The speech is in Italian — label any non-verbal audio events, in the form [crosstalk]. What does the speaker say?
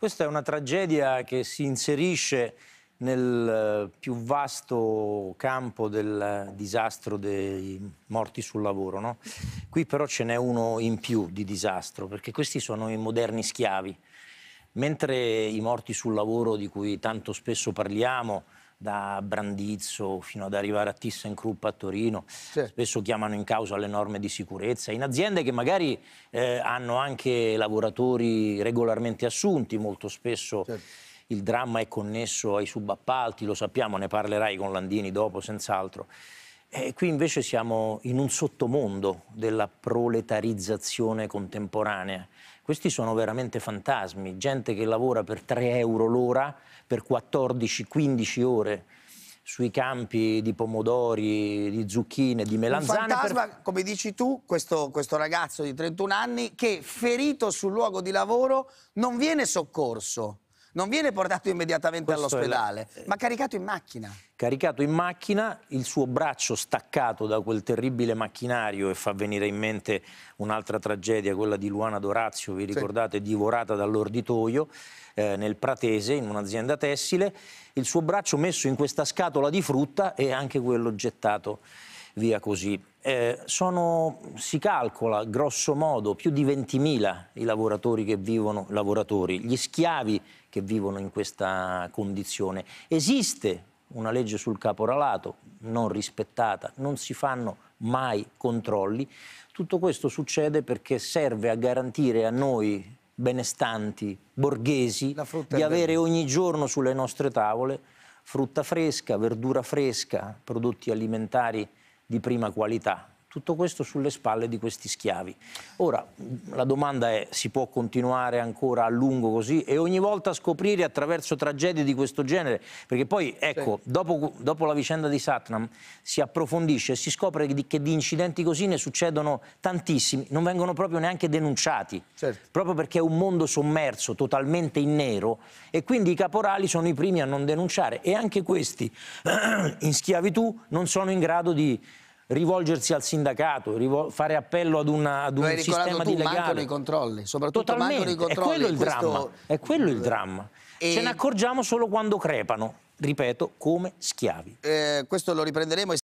Questa è una tragedia che si inserisce nel eh, più vasto campo del disastro dei morti sul lavoro. No? Qui però ce n'è uno in più di disastro, perché questi sono i moderni schiavi. Mentre i morti sul lavoro di cui tanto spesso parliamo da Brandizzo fino ad arrivare a ThyssenKrupp a Torino, sì. spesso chiamano in causa le norme di sicurezza, in aziende che magari eh, hanno anche lavoratori regolarmente assunti, molto spesso certo. il dramma è connesso ai subappalti, lo sappiamo, ne parlerai con Landini dopo senz'altro. E qui invece siamo in un sottomondo della proletarizzazione contemporanea, questi sono veramente fantasmi, gente che lavora per 3 euro l'ora per 14-15 ore sui campi di pomodori, di zucchine, di melanzane. Un fantasma, per... come dici tu, questo, questo, ragazzo di 31 anni che ferito sul luogo di lavoro non viene soccorso non viene portato immediatamente Questo all'ospedale, la... ma caricato in macchina. Caricato in macchina, il suo braccio staccato da quel terribile macchinario e fa venire in mente un'altra tragedia, quella di Luana Dorazio, vi ricordate, sì. divorata dall'orditoio eh, nel Pratese, in un'azienda tessile, il suo braccio messo in questa scatola di frutta e anche quello gettato via così. Eh, sono, si calcola grosso modo più di 20.000 i lavoratori che vivono, lavoratori, gli schiavi che vivono in questa condizione. Esiste una legge sul caporalato non rispettata, non si fanno mai controlli. Tutto questo succede perché serve a garantire a noi benestanti, borghesi, di avere ogni giorno sulle nostre tavole frutta fresca, verdura fresca, prodotti alimentari di prima qualità. Tutto questo sulle spalle di questi schiavi. Ora, la domanda è, si può continuare ancora a lungo così e ogni volta scoprire attraverso tragedie di questo genere? Perché poi, ecco, sì. dopo, dopo, la vicenda di Satnam si approfondisce e si scopre che di, incidenti così ne succedono tantissimi, non vengono proprio neanche denunciati, certo. proprio perché è un mondo sommerso, totalmente in nero e quindi i caporali sono i primi a non denunciare e anche questi [clears throat] in schiavitù non sono in grado di rivolgersi al sindacato, rivol- fare appello ad, una, ad un sistema di legale. mancano i controlli, soprattutto Totalmente. mancano i controlli. È quello il Questo... dramma, è quello il mm. dramma. E... Ce ne accorgiamo solo quando crepano, ripeto, come schiavi. Eh, questo lo riprenderemo.